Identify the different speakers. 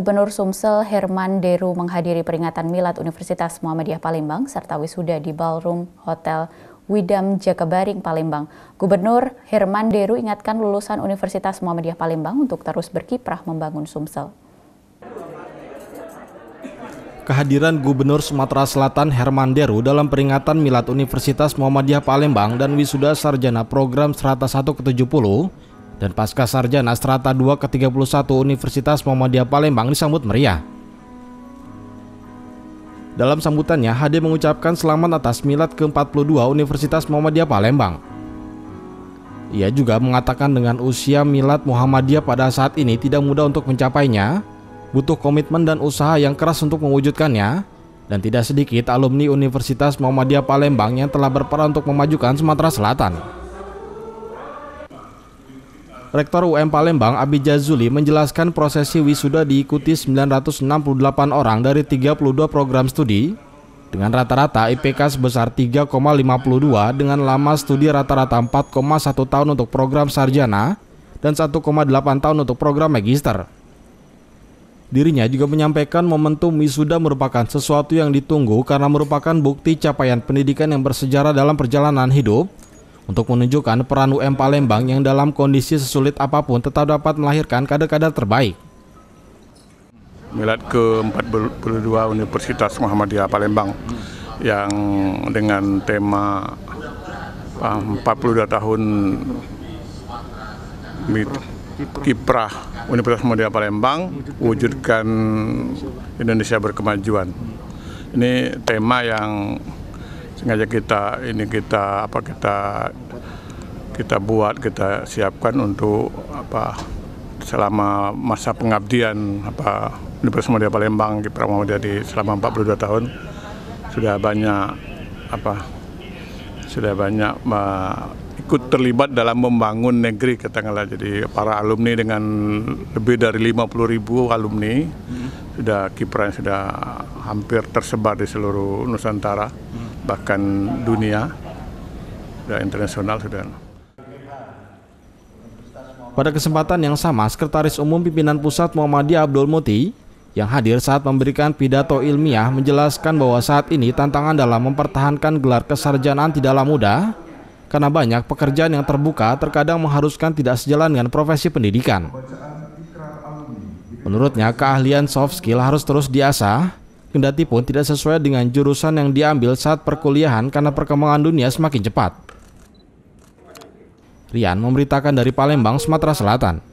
Speaker 1: Gubernur Sumsel Herman Deru menghadiri peringatan Milad Universitas Muhammadiyah Palembang serta wisuda di Ballroom Hotel Widam Jakabaring Palembang. Gubernur Herman Deru ingatkan lulusan Universitas Muhammadiyah Palembang untuk terus berkiprah membangun Sumsel.
Speaker 2: Kehadiran Gubernur Sumatera Selatan Herman Deru dalam peringatan Milad Universitas Muhammadiyah Palembang dan wisuda sarjana program Serata 1 ke-70 dan pasca sarjana strata 2 ke-31 Universitas Muhammadiyah Palembang disambut meriah. Dalam sambutannya, Hade mengucapkan selamat atas milad ke-42 Universitas Muhammadiyah Palembang. Ia juga mengatakan dengan usia milad Muhammadiyah pada saat ini tidak mudah untuk mencapainya, butuh komitmen dan usaha yang keras untuk mewujudkannya, dan tidak sedikit alumni Universitas Muhammadiyah Palembang yang telah berperan untuk memajukan Sumatera Selatan. Rektor UM Palembang Abi Jazuli menjelaskan prosesi wisuda diikuti 968 orang dari 32 program studi dengan rata-rata IPK sebesar 3,52 dengan lama studi rata-rata 4,1 tahun untuk program sarjana dan 1,8 tahun untuk program magister. Dirinya juga menyampaikan momentum wisuda merupakan sesuatu yang ditunggu karena merupakan bukti capaian pendidikan yang bersejarah dalam perjalanan hidup untuk menunjukkan peran UM Palembang yang dalam kondisi sesulit apapun tetap dapat melahirkan kader-kader terbaik.
Speaker 1: Milad ke-42 Universitas Muhammadiyah Palembang yang dengan tema 42 ah, tahun kiprah Universitas Muhammadiyah Palembang wujudkan Indonesia berkemajuan. Ini tema yang sengaja kita ini kita apa kita kita buat kita siapkan untuk apa selama masa pengabdian apa di Persemudia Palembang di Muhammadiyah di selama 42 tahun sudah banyak apa sudah banyak uh, ikut terlibat dalam membangun negeri katakanlah jadi para alumni dengan lebih dari 50 ribu alumni hmm. sudah kiprah sudah hampir tersebar di seluruh Nusantara. Hmm
Speaker 2: bahkan dunia dan internasional sudah. Pada kesempatan yang sama, Sekretaris Umum Pimpinan Pusat Muhammadiyah Abdul Muti yang hadir saat memberikan pidato ilmiah menjelaskan bahwa saat ini tantangan dalam mempertahankan gelar kesarjanaan tidaklah mudah karena banyak pekerjaan yang terbuka terkadang mengharuskan tidak sejalan dengan profesi pendidikan. Menurutnya, keahlian soft skill harus terus diasah Kendati pun tidak sesuai dengan jurusan yang diambil saat perkuliahan karena perkembangan dunia semakin cepat. Rian memberitakan dari Palembang, Sumatera Selatan.